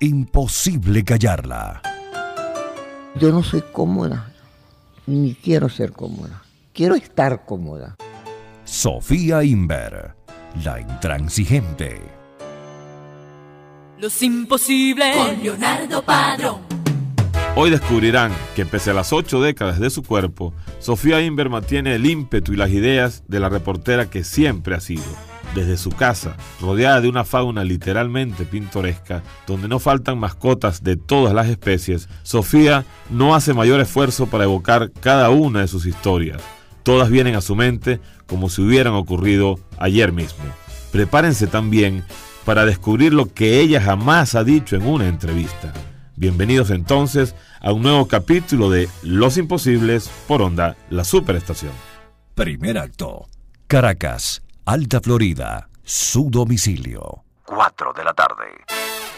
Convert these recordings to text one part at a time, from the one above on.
imposible callarla. Yo no soy cómoda, ni quiero ser cómoda. Quiero estar cómoda. Sofía Inver, la intransigente. Los imposibles con Leonardo Padrón. Hoy descubrirán que pese a las ocho décadas de su cuerpo, Sofía Inver mantiene el ímpetu y las ideas de la reportera que siempre ha sido desde su casa, rodeada de una fauna literalmente pintoresca, donde no faltan mascotas de todas las especies, Sofía no hace mayor esfuerzo para evocar cada una de sus historias. Todas vienen a su mente como si hubieran ocurrido ayer mismo. Prepárense también para descubrir lo que ella jamás ha dicho en una entrevista. Bienvenidos entonces a un nuevo capítulo de Los Imposibles por Onda, la Superestación. Primer acto. Caracas, Alta Florida, su domicilio. 4 de la tarde.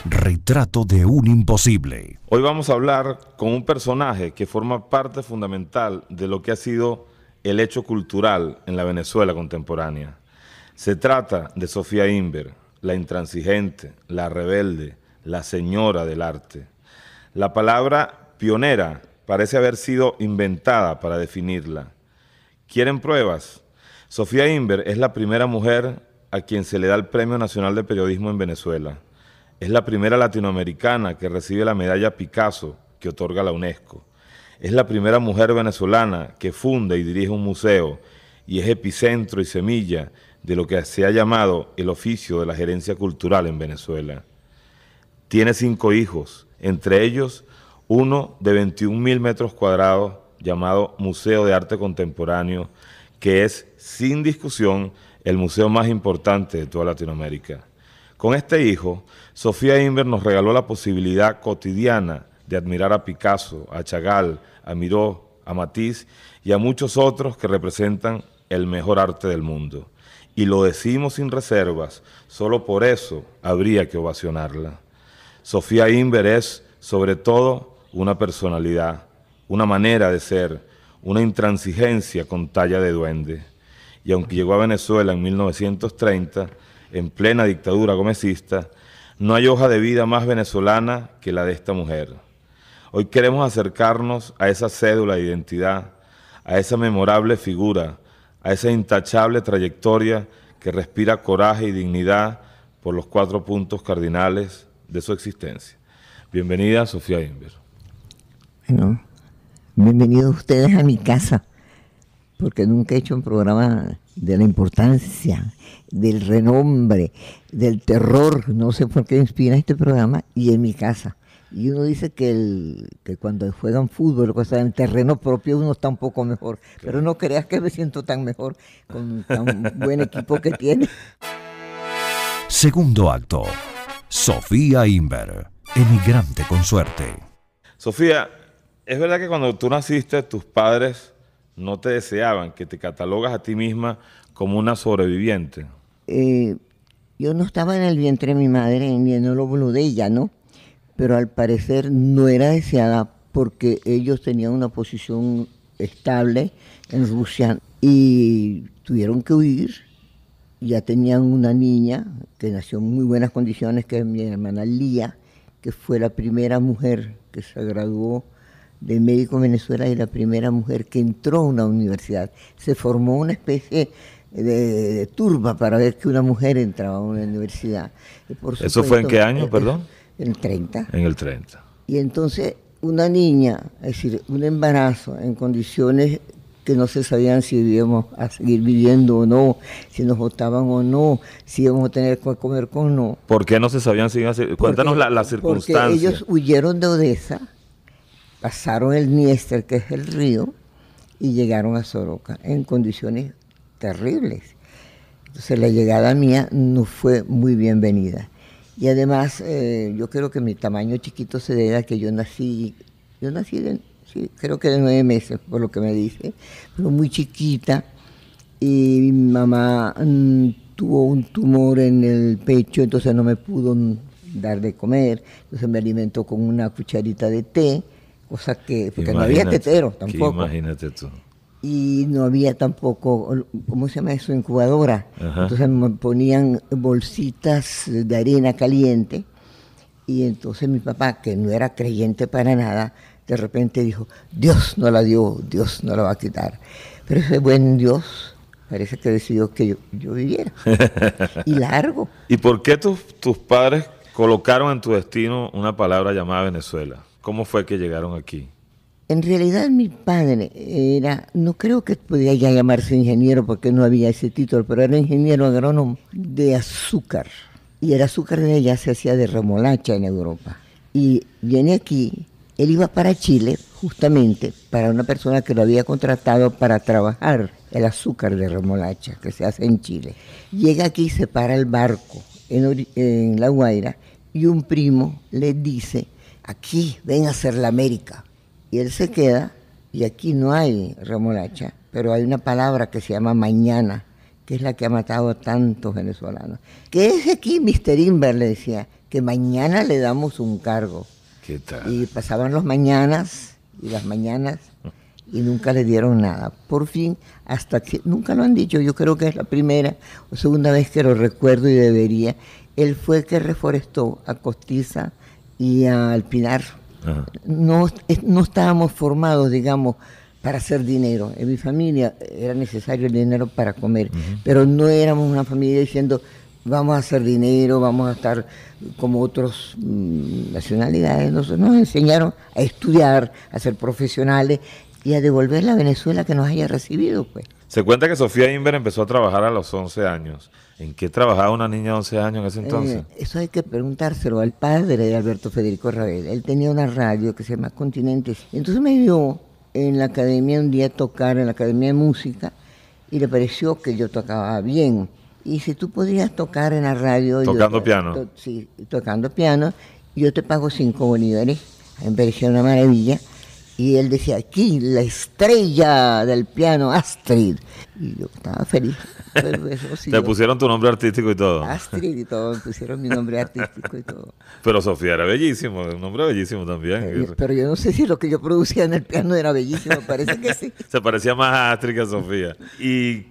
Retrato de un imposible. Hoy vamos a hablar con un personaje que forma parte fundamental de lo que ha sido el hecho cultural en la Venezuela contemporánea. Se trata de Sofía Inver, la intransigente, la rebelde, la señora del arte. La palabra pionera parece haber sido inventada para definirla. ¿Quieren pruebas? Sofía Inver es la primera mujer a quien se le da el Premio Nacional de Periodismo en Venezuela. Es la primera latinoamericana que recibe la medalla Picasso que otorga la UNESCO. Es la primera mujer venezolana que funda y dirige un museo y es epicentro y semilla de lo que se ha llamado el oficio de la gerencia cultural en Venezuela. Tiene cinco hijos, entre ellos uno de 21 mil metros cuadrados llamado Museo de Arte Contemporáneo que es sin discusión el museo más importante de toda Latinoamérica. Con este hijo, Sofía Inver nos regaló la posibilidad cotidiana de admirar a Picasso, a Chagall, a Miró, a Matisse y a muchos otros que representan el mejor arte del mundo. Y lo decimos sin reservas, solo por eso habría que ovacionarla. Sofía Inver es, sobre todo, una personalidad, una manera de ser, una intransigencia con talla de duende. Y aunque llegó a Venezuela en 1930, en plena dictadura gomecista, no hay hoja de vida más venezolana que la de esta mujer. Hoy queremos acercarnos a esa cédula de identidad, a esa memorable figura, a esa intachable trayectoria que respira coraje y dignidad por los cuatro puntos cardinales de su existencia. Bienvenida, Sofía Inver. Bienvenidos ustedes a mi casa, porque nunca he hecho un programa de la importancia, del renombre, del terror, no sé por qué inspira este programa, y en mi casa. Y uno dice que, el, cuando juegan fútbol, o sea, en terreno propio, uno está un poco mejor. Pero no creas que me siento tan mejor con tan buen equipo que tiene. Segundo acto. Sofía Inver, emigrante con suerte. Sofía, es verdad que cuando tú naciste, tus padres no te deseaban, que te catalogas a ti misma como una sobreviviente. Eh, yo no estaba en el vientre de mi madre, ni en el óvulo de ella, ¿no? Pero al parecer no era deseada porque ellos tenían una posición estable en Rusia y tuvieron que huir. Ya tenían una niña que nació en muy buenas condiciones, que es mi hermana Lía, que fue la primera mujer que se graduó del médico Venezuela y la primera mujer que entró a una universidad. Se formó una especie de, turba para ver que una mujer entraba a una universidad. Por ¿Eso fue en qué año, eh, eh, perdón? En el 30. En el 30. Y entonces una niña, es decir, un embarazo en condiciones que no se sabían si íbamos a seguir viviendo o no, si nos votaban o no, si íbamos a tener que comer o no. ¿Por qué no se sabían si iban a Cuéntanos las la, circunstancia. Porque ellos huyeron de Odessa pasaron el Niester, que es el río, y llegaron a Soroca en condiciones terribles. Entonces la llegada mía no fue muy bienvenida. Y además, eh, yo creo que mi tamaño chiquito se debe a que yo nací, yo nací sí, creo que de nueve meses, por lo que me dice, pero muy chiquita. Y mi mamá mm, tuvo un tumor en el pecho, entonces no me pudo dar de comer, entonces me alimentó con una cucharita de té Cosa que, porque no había tetero tampoco. Imagínate tú. Y no había tampoco, ¿cómo se llama eso? Incubadora. Entonces me ponían bolsitas de arena caliente. Y entonces mi papá, que no era creyente para nada, de repente dijo, Dios no la dio, Dios no la va a quitar. Pero ese buen Dios parece que decidió que yo, yo viviera. y largo. ¿Y por qué tus, tus padres colocaron en tu destino una palabra llamada Venezuela? ¿Cómo fue que llegaron aquí? En realidad mi padre era, no creo que podía ya llamarse ingeniero porque no había ese título, pero era ingeniero agrónomo de azúcar. Y el azúcar de ella se hacía de remolacha en Europa. Y viene aquí, él iba para Chile justamente para una persona que lo había contratado para trabajar el azúcar de remolacha que se hace en Chile. Llega aquí se para el barco en, en La Guaira y un primo le dice aquí, ven a ser la América. Y él se queda, y aquí no hay remolacha, pero hay una palabra que se llama mañana, que es la que ha matado a tantos venezolanos. Que es aquí, Mr. Inver le decía, que mañana le damos un cargo. ¿Qué tal? Y pasaban las mañanas y las mañanas y nunca le dieron nada. Por fin, hasta que nunca lo han dicho, yo creo que es la primera o segunda vez que lo recuerdo y debería. Él fue el que reforestó a Costiza, y al Pinar. No, no estábamos formados, digamos, para hacer dinero. En mi familia era necesario el dinero para comer, pero no éramos una familia diciendo vamos a hacer dinero, vamos a estar como otras mm, nacionalidades. Nos, enseñaron a estudiar, a ser profesionales y a devolver la Venezuela que nos haya recibido. pues. Se cuenta que Sofía Inver empezó a trabajar a los 11 años. ¿En qué trabajaba una niña de 11 años en ese eh, entonces? eso hay que preguntárselo al padre de Alberto Federico Ravel. Él tenía una radio que se llama Continentes. Entonces me vio en la academia un día tocar, en la academia de música, y le pareció que yo tocaba bien. Y si tú podrías tocar en la radio... Tocando piano. sí, tocando piano, yo te pago 5 bolívares. Me pareció una maravilla. Y él decía, aquí, la estrella del piano, Astrid. Y yo estaba feliz. Te pusieron tu nombre artístico y todo. Astrid y todo, me pusieron mi nombre artístico y todo. Pero Sofía era bellísimo, un nombre bellísimo también. Pero, yo no sé si lo que yo producía en el piano era bellísimo, parece que sí. Se parecía más a Astrid que a Sofía. Y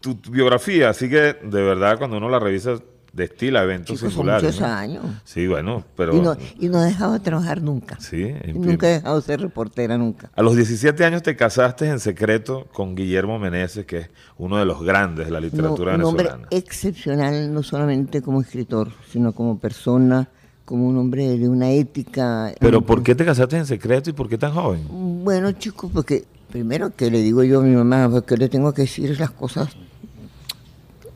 tu biografía, así que de verdad cuando uno la revisa de eventos muchos años. Sí, bueno, pero... Y no, he dejado de trabajar nunca. Sí. nunca he dejado de ser reportera nunca. A los 17 años te casaste en secreto con Guillermo Meneses, que es uno de los grandes de la literatura venezolana. Un hombre excepcional, no solamente como escritor, sino como persona, como un hombre de una ética. ¿Pero por qué te casaste en secreto y por qué tan joven? Bueno, chicos, porque primero que le digo yo a mi mamá, porque le tengo que decir las cosas,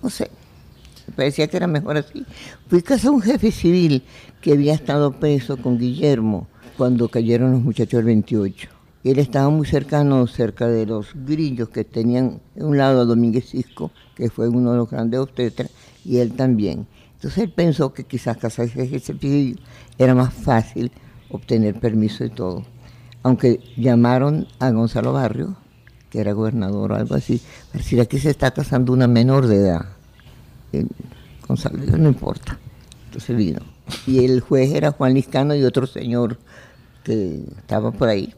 no sé, parecía que era mejor así. Fui casa de un jefe civil que había estado preso con Guillermo cuando cayeron los muchachos del 28. Él estaba muy cercano, cerca de los grillos que tenían de un lado a Domínguez Cisco, que fue uno de los grandes obstetras, y él también. Entonces él pensó que quizás casarse ese civil era más fácil obtener permiso y todo. Aunque llamaron a Gonzalo Barrio, que era gobernador o algo así, para decir aquí se está casando una menor de edad. Gonzalo, no importa. Entonces vino. Y el juez era Juan Liscano y otro señor que estaba por ahí.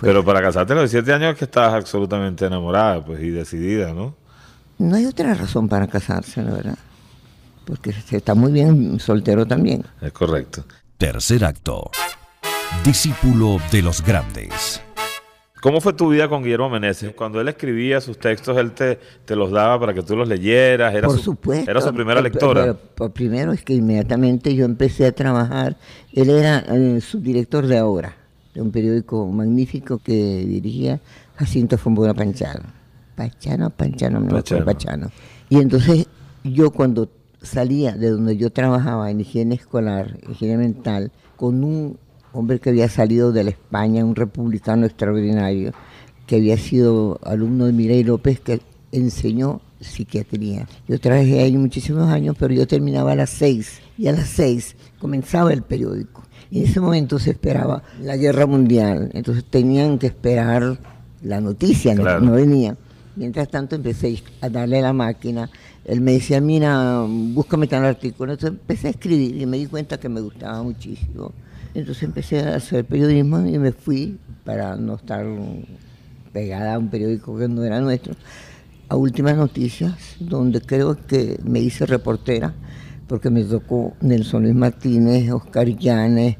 Pero, para casarte a los siete años que estabas absolutamente enamorada pues y decidida, ¿no? No hay otra razón para casarse, la verdad. Porque se está muy bien soltero también. Es correcto. Tercer acto. Discípulo de los grandes. ¿Cómo fue tu vida con Guillermo Meneses? Cuando él escribía sus textos, él te, te los daba para que tú los leyeras. Era por su, supuesto. Era su primera eh, lectora. primero es que inmediatamente yo empecé a trabajar. Él era el eh, subdirector de Ahora, de un periódico magnífico que dirigía Jacinto Fombora Panchano. Panchano, Panchano, me Pachano. Pachano. Y entonces yo cuando salía de donde yo trabajaba en higiene escolar, higiene mental, con un hombre que había salido de la España, un republicano extraordinario, que había sido alumno de Mireille López, que enseñó psiquiatría. Yo trabajé ahí muchísimos años, pero yo terminaba a las seis y a las seis comenzaba el periódico. Y en ese momento se esperaba la guerra mundial, entonces tenían que esperar la noticia, no, venía. Mientras tanto empecé a darle la máquina. Él me decía, mira, búscame tal artículo. Entonces empecé a escribir y me di cuenta que me gustaba muchísimo. Entonces empecé a hacer periodismo y me fui para no estar pegada a un periódico que no era nuestro, a Últimas Noticias, donde creo que me hice reportera, porque me tocó Nelson Luis Martínez, Oscar Llanes,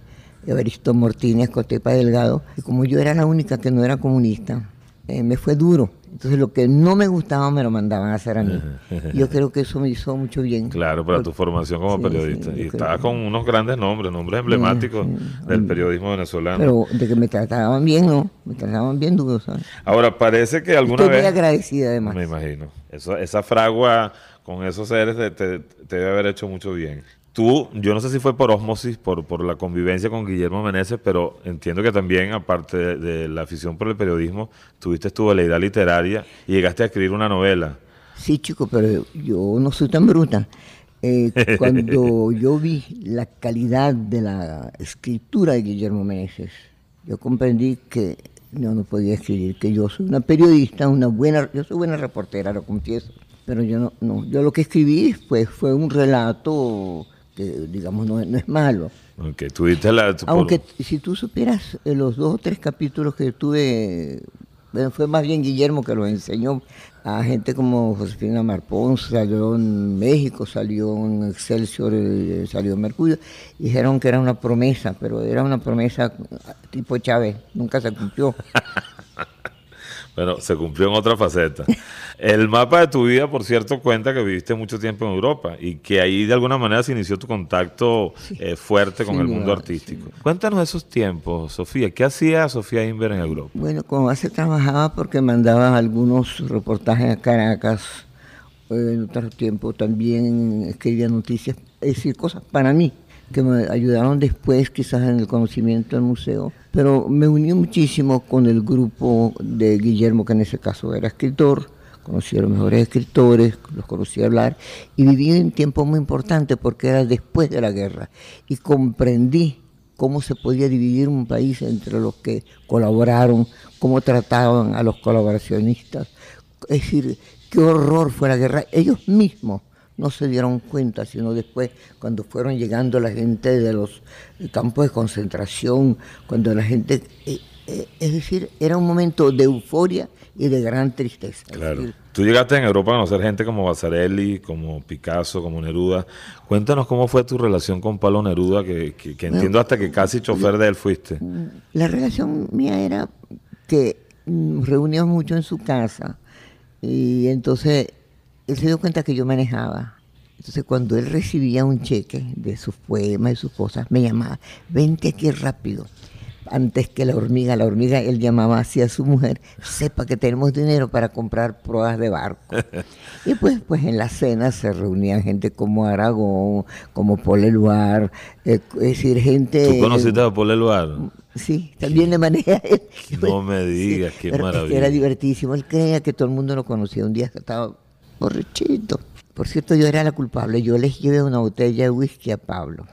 Evaristo Martínez, Cotepa Delgado. Y como yo era la única que no era comunista, eh, me fue duro entonces lo que no me gustaba me lo mandaban a hacer a mí. Yo creo que eso me hizo mucho bien. Claro, para tu formación como periodista. y estabas con unos grandes nombres, nombres emblemáticos del periodismo venezolano. Pero de que me trataban bien, ¿no? Me trataban bien duro. Ahora, parece que alguna vez... Estoy muy agradecida además. Me imagino. Eso, esa fragua con esos seres te debe haber hecho mucho bien tú, yo no sé si fue por osmosis, por, por la convivencia con Guillermo Meneses, pero entiendo que también, aparte de, la afición por el periodismo, tuviste tu veleidad literaria y llegaste a escribir una novela. Sí, chico, pero yo no soy tan bruta. Eh, cuando yo vi la calidad de la escritura de Guillermo Meneses, yo comprendí que no, no podía escribir, que yo soy una periodista, una buena, yo soy buena reportera, lo confieso, pero yo no, no, yo lo que escribí pues, fue un relato digamos no, es malo. Aunque la... Aunque si tú supieras eh, los dos o tres capítulos que tuve, fue más bien Guillermo que lo enseñó a gente como Josefina Marpón, salió en México, salió en Excelsior, eh, salió en Mercurio, dijeron que era una promesa, pero era una promesa tipo Chávez, nunca se cumplió. Bueno, se cumplió en otra faceta. El mapa de tu vida, por cierto, cuenta que viviste mucho tiempo en Europa y que ahí de alguna manera se inició tu contacto eh, fuerte con el mundo artístico. Cuéntanos esos tiempos, Sofía. ¿Qué hacía Sofía Inver en Europa? Bueno, como hace trabajaba porque mandaba algunos reportajes a Caracas. Eh, en otro tiempo también escribía noticias, es decir, cosas para mí que me ayudaron después quizás en el conocimiento del museo, pero me uní muchísimo con el grupo de Guillermo, que en ese caso era escritor, conocí a los mejores escritores, los conocí a hablar, y viví un tiempo muy importante porque era después de la guerra, y comprendí cómo se podía dividir un país entre los que colaboraron, cómo trataban a los colaboracionistas, es decir, qué horror fue la guerra, ellos mismos no se dieron cuenta, sino después cuando fueron llegando la gente de los campos de concentración, cuando la gente... Eh, eh, es decir, era un momento de euforia y de gran tristeza. Claro. Tú llegaste en Europa a conocer gente como Bazzarelli, como Picasso, como Neruda. Cuéntanos cómo fue tu relación con Pablo Neruda, que, entiendo hasta que casi chofer de él fuiste. Mm, la relación mía era que mm, reuníamos mucho en su casa y entonces él se dio cuenta que yo manejaba. Entonces cuando él recibía un cheque de sus poemas y sus cosas, me llamaba, vente aquí rápido. Antes que la hormiga, la hormiga, él llamaba así a su mujer, sepa que tenemos dinero para comprar pruebas de barco. y pues, pues en la cena se reunían gente como Aragón, como Paul Eluard, eh, es decir, gente... ¿Tú conociste a Paul Eluard? Sí, también le manejé No me digas, qué maravilla. Era divertísimo, él creía que todo el mundo lo conocía. Un día estaba por cierto, yo era la culpable, yo les llevé una botella de whisky a Pablo.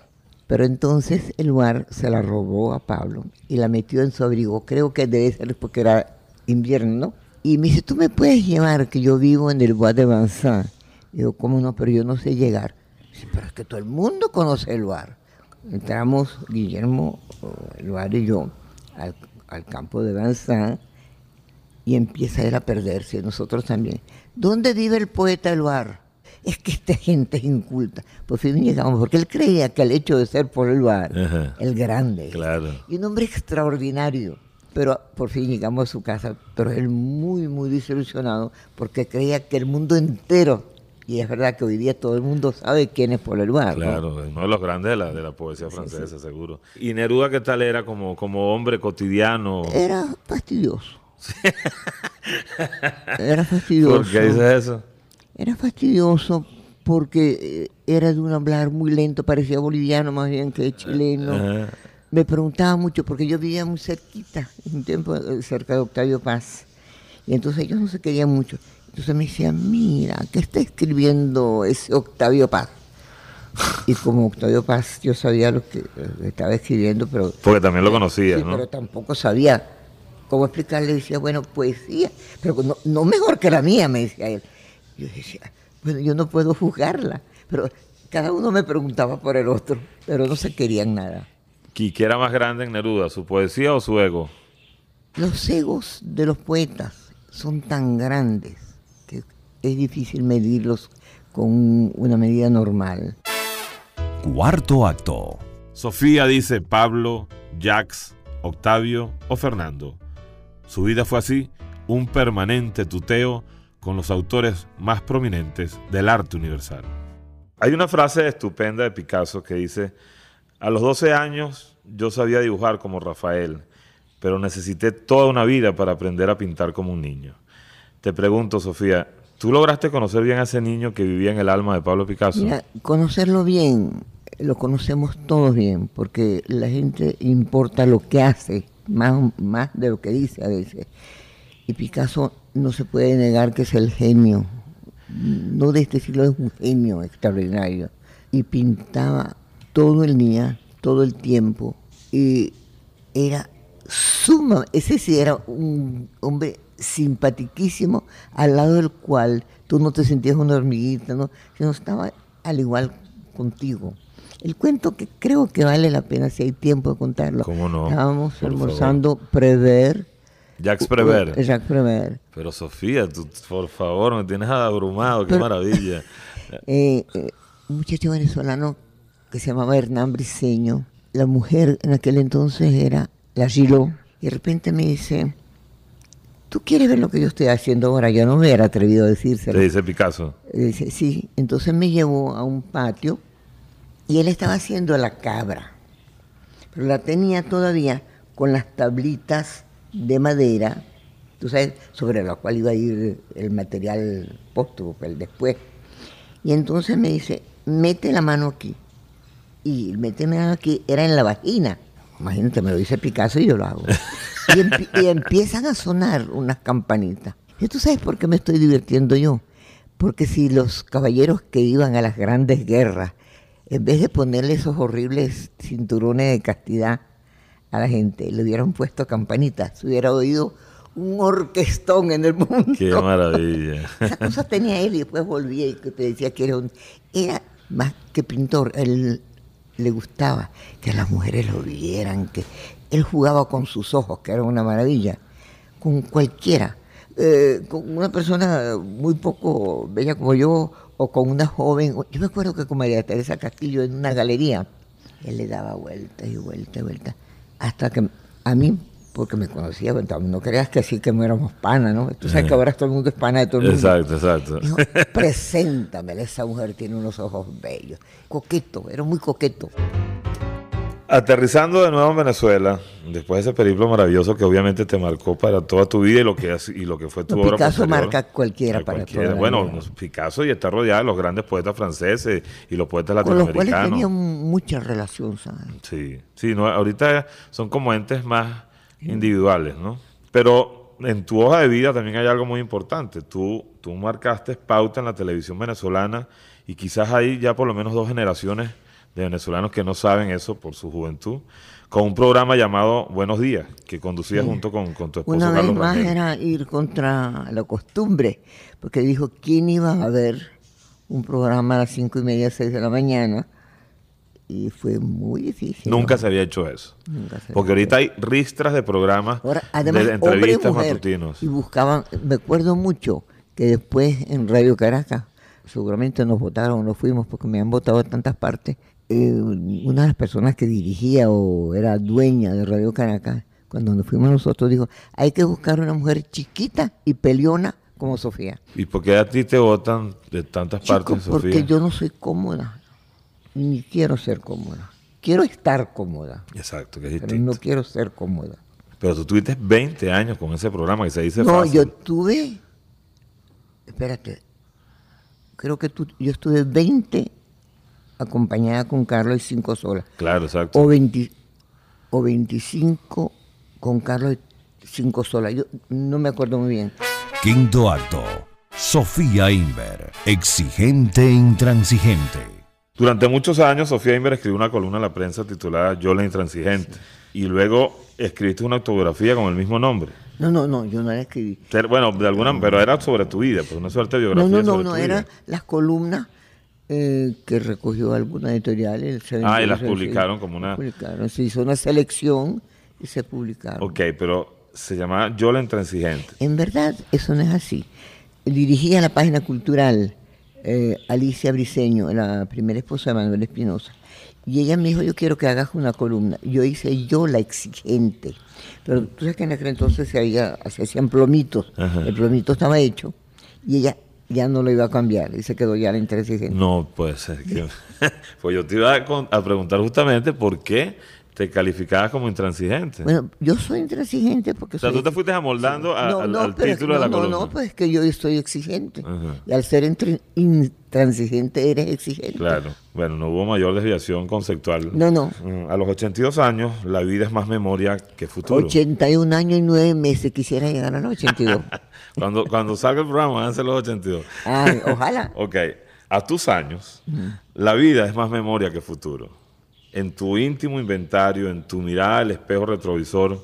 Pero entonces el lugar se la robó a Pablo y la metió en su abrigo. Creo que debe ser porque era invierno. Y me dice, ¿tú me puedes llevar? Que yo vivo en el Bois de Yo Digo, ¿cómo no? Pero yo no sé llegar. Dice, pero es que todo el mundo conoce el lugar. Entramos Guillermo, el lugar y yo al, campo de Vincent. y empieza él a perderse, nosotros también. ¿Dónde vive el poeta Eluar? Es que esta gente es inculta. Por pues fin llegamos, porque él creía que el hecho de ser por Eluar, el grande, y un hombre extraordinario. Pero por fin llegamos a su casa, pero él muy, muy desilusionado, porque creía que el mundo entero y es verdad que hoy día todo el mundo sabe quién es por Eluard. Claro, ¿no? uno de los grandes de la, de la poesía francesa, seguro. ¿Y Neruda qué tal era como, como hombre cotidiano? Era fastidioso. era fastidioso. ¿Por qué dices eso? Era fastidioso porque eh, era de un hablar muy lento, parecía boliviano más bien que chileno. Me preguntaba mucho porque yo vivía muy cerquita, un tiempo eh, cerca de Octavio Paz. Y entonces ellos no se querían mucho. Entonces me decía, mira, ¿qué está escribiendo ese Octavio Paz? Y como Octavio Paz, yo sabía lo que eh, estaba escribiendo, pero... Porque también lo conocía, ¿no? Pero tampoco sabía ¿Cómo explicarle? Decía, bueno, poesía, pero no, mejor que la mía, me decía él. Yo decía, bueno, yo no puedo juzgarla, pero cada uno me preguntaba por el otro, pero no se querían nada. ¿Quién era más grande en Neruda, su poesía o su ego? Los egos de los poetas son tan grandes que es difícil medirlos con una medida normal. Cuarto acto. Sofía dice Pablo, Jax, Octavio o Fernando. Su vida fue así un permanente tuteo con los autores más prominentes del arte universal. Hay una frase estupenda de Picasso que dice, a los 12 años yo sabía dibujar como Rafael, pero necesité toda una vida para aprender a pintar como un niño. Te pregunto, Sofía, ¿tú lograste conocer bien a ese niño que vivía en el alma de Pablo Picasso? conocerlo bien, lo conocemos todos bien, porque la gente importa lo que hace, más, más de lo que dice a veces. Y Picasso no se puede negar que es el genio, no de este siglo, es un genio extraordinario. Y pintaba todo el día, todo el tiempo, y era suma, ese sí era un hombre simpatiquísimo, al lado del cual tú no te sentías una hormiguita, ¿no? sino estaba al igual contigo. El cuento que creo que vale la pena si hay tiempo de contarlo. ¿Cómo no? Estábamos almorzando Prever. Jacques Prever. Uh, Prever. Pero Sofía, tú, por favor, me tienes abrumado, qué maravilla. Eh, eh, un muchacho venezolano que se llamaba Hernán Briceño. La mujer en aquel entonces era la Giro. Y de repente me dice, ¿tú quieres ver lo que yo estoy haciendo ahora? Yo no me hubiera atrevido a decírselo. Le dice Picasso. Eh, dice, sí. Entonces me llevó a un patio y él estaba haciendo la cabra, pero la tenía todavía con las tablitas de madera, tú sabes, sobre la cual iba a ir el material póstumo, el después. Y entonces me dice, mete la mano aquí. Y mete la mano aquí, era en la vagina. Imagínate, me lo dice Picasso y yo lo hago. y empiezan a sonar unas campanitas. ¿Y tú sabes por qué me estoy divirtiendo yo? Porque si los caballeros que iban a las grandes guerras en vez de ponerle esos horribles cinturones de castidad a la gente, le hubieran puesto campanitas, se hubiera oído un orquestón en el mundo. Qué maravilla. Esa cosa tenía él y después volvía y te decía que era un... Era más que pintor, él le gustaba que las mujeres lo vieran, que él jugaba con sus ojos, que era una maravilla, con cualquiera. Eh, con una persona muy poco bella como yo o con una joven. Yo me acuerdo que con María Teresa Castillo en una galería, él le daba vueltas y vueltas y vueltas, hasta que a mí, porque me conocía, no creas que así que no éramos panas, ¿no? Tú sabes que eh. ahora todo el mundo es pana de todo el mundo. Exacto, exacto. preséntame esa mujer tiene unos ojos bellos. Coqueto, era muy coqueto. Aterrizando de nuevo en Venezuela, Después de ese periplo maravilloso que obviamente te marcó para toda tu vida y lo que, y lo que fue tu Picasso marca cualquiera para ti. bueno, pues, Picasso y está rodeado de los grandes poetas franceses y los poetas latinoamericanos. Con los cuales tenía mucha relación, ¿sabes? Sí, sí ahorita son como entes más individuales, ¿no? Pero en tu hoja de vida también hay algo muy importante. Tú, tú marcaste pauta en la televisión venezolana y quizás hay ya por lo menos dos generaciones de venezolanos que no saben eso por su juventud con un programa llamado Buenos Días, que conducía junto con, tu esposo. Una vez más era ir contra la costumbre, porque dijo, ¿quién iba a ver un programa a las cinco y media, seis de la mañana? Y fue muy difícil. Nunca se había hecho eso. porque ahorita hay ristras de programas, de entrevistas matutinos. Y buscaban, me acuerdo mucho que después en Radio Caracas, seguramente nos votaron, nos fuimos, porque me han votado en tantas partes eh, una de las personas que dirigía o era dueña de Radio Caracas, cuando nos fuimos nosotros, dijo, hay que buscar una mujer chiquita y peleona como Sofía. ¿Y por qué a ti te votan de tantas partes, Sofía? Porque yo no soy cómoda, ni quiero ser cómoda. Quiero estar cómoda. Exacto, que es no quiero ser cómoda. Pero tú tuviste 20 años con ese programa que se dice No, yo tuve, espérate, creo que tú, yo estuve 20 acompañada con Carlos y cinco solas. Claro, exacto. O, 20, o 25 con Carlos y cinco solas. Yo no me acuerdo muy bien. Quinto acto. Sofía Inver, exigente e intransigente. Durante muchos años, Sofía Inver escribió una columna en la prensa titulada Yo la intransigente. Y luego escribiste una autobiografía con el mismo nombre. No, no, no, yo no la escribí. Bueno, de alguna, pero era sobre tu vida, pues una suerte de biografía. No, no, no, no, no eran las columnas eh, que recogió algunas editoriales. Ah, y las publicaron como una... Publicaron, se hizo una selección y se publicaron. Ok, pero se llamaba Yo la Intransigente. En verdad, eso no es así. Dirigía la página cultural eh, Alicia Briseño, la primera esposa de Manuel Espinosa. Y ella me dijo, yo quiero que hagas una columna. Yo hice yo la exigente. Pero tú sabes que en aquel entonces se, había, hacían plomitos. El plomito estaba hecho. Y ella ya no lo iba a cambiar y se quedó ya la intransigente. No, puede ser. que, pues yo te iba a, preguntar justamente por qué te calificabas como intransigente. Bueno, yo soy intransigente porque... O sea, tú te fuiste amoldando a, al, título de la no, No, pues que yo estoy exigente. Y al ser intransigente transigente eres exigente. Claro, bueno, no hubo mayor desviación conceptual. No, no. Mm, a los 82 años, la vida es más memoria que futuro. 81 años y 9 meses, quisiera llegar a los 82. cuando, cuando salga el programa, háganse los 82. Ay, ojalá. ok, a tus años, la vida es más memoria que futuro. En tu íntimo inventario, en tu mirada el espejo retrovisor,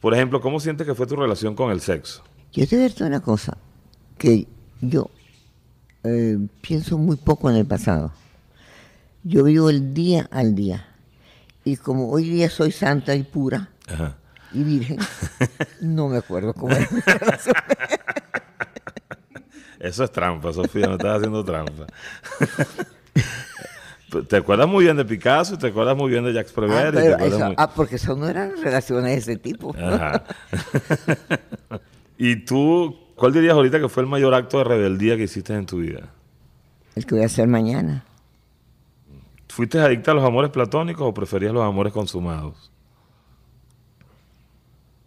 por ejemplo, ¿cómo sientes que fue tu relación con el sexo? Yo te he una cosa, que yo eh, pienso muy poco en el pasado. Yo vivo el día al día. Y como hoy día soy santa y pura y virgen, no me acuerdo cómo Eso es trampa, Sofía, no estás haciendo trampa. te acuerdas muy bien de Picasso, te acuerdas muy bien de Jacques Prévert. Ah, ah, porque eso no eran relaciones de ese tipo. ¿Y tú ¿Cuál dirías ahorita que fue el mayor acto de rebeldía que hiciste en tu vida? El que voy a hacer mañana. ¿Fuiste adicta a los amores platónicos o preferías los amores consumados?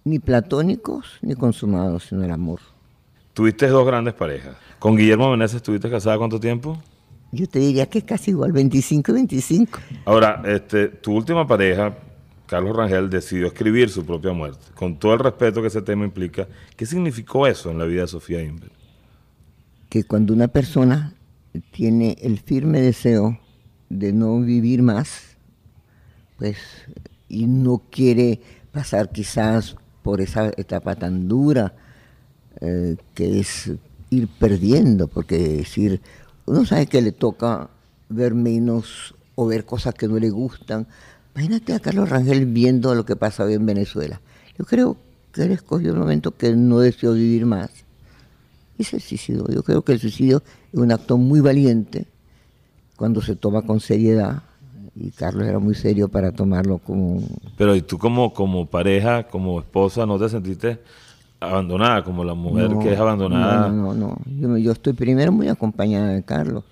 Ni platónicos ni consumados, sino el amor. Tuviste dos grandes parejas. ¿Con Guillermo Meneses estuviste casada cuánto tiempo? Yo te diría que es casi igual, 25 y 25. Ahora, este, tu última pareja, Carlos Rangel decidió escribir su propia muerte, con todo el respeto que ese tema implica. ¿Qué significó eso en la vida de Sofía Inver? Que cuando una persona tiene el firme deseo de no vivir más, pues, y no quiere pasar quizás por esa etapa tan dura eh, que es ir perdiendo, porque es decir, uno sabe que le toca ver menos o ver cosas que no le gustan, Imagínate a Carlos Rangel viendo lo que hoy en Venezuela. Yo creo que él escogió un momento que no deseó vivir más y se suicidó. Yo creo que el suicidio es un acto muy valiente cuando se toma con seriedad y Carlos era muy serio para tomarlo como... Pero ¿y tú como, como pareja, como esposa, no te sentiste abandonada, como la mujer que es abandonada? No, no, no. Yo, estoy primero muy acompañada de Carlos,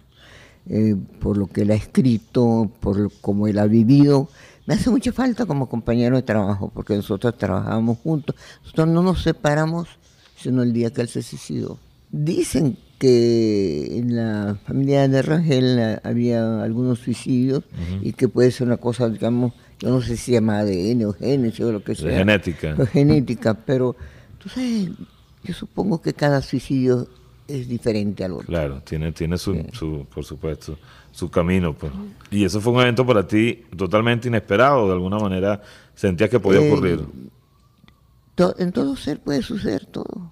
eh, por lo que él ha escrito, por cómo él ha vivido, me hace mucha falta como compañero de trabajo, porque nosotros trabajábamos juntos. Nosotros no nos separamos sino el día que él se suicidó. Dicen que en la familia de Rangel eh, había algunos suicidios y que puede ser una cosa, digamos, yo no sé si se llama ADN o genes o lo que sea. Genética. genética, pero tú yo supongo que cada suicidio es diferente al otro. Claro, tiene, tiene su, su por supuesto, su camino. Pues. Y eso fue un evento para ti totalmente inesperado, de alguna manera sentías que podía eh, ocurrir. en todo ser puede suceder todo.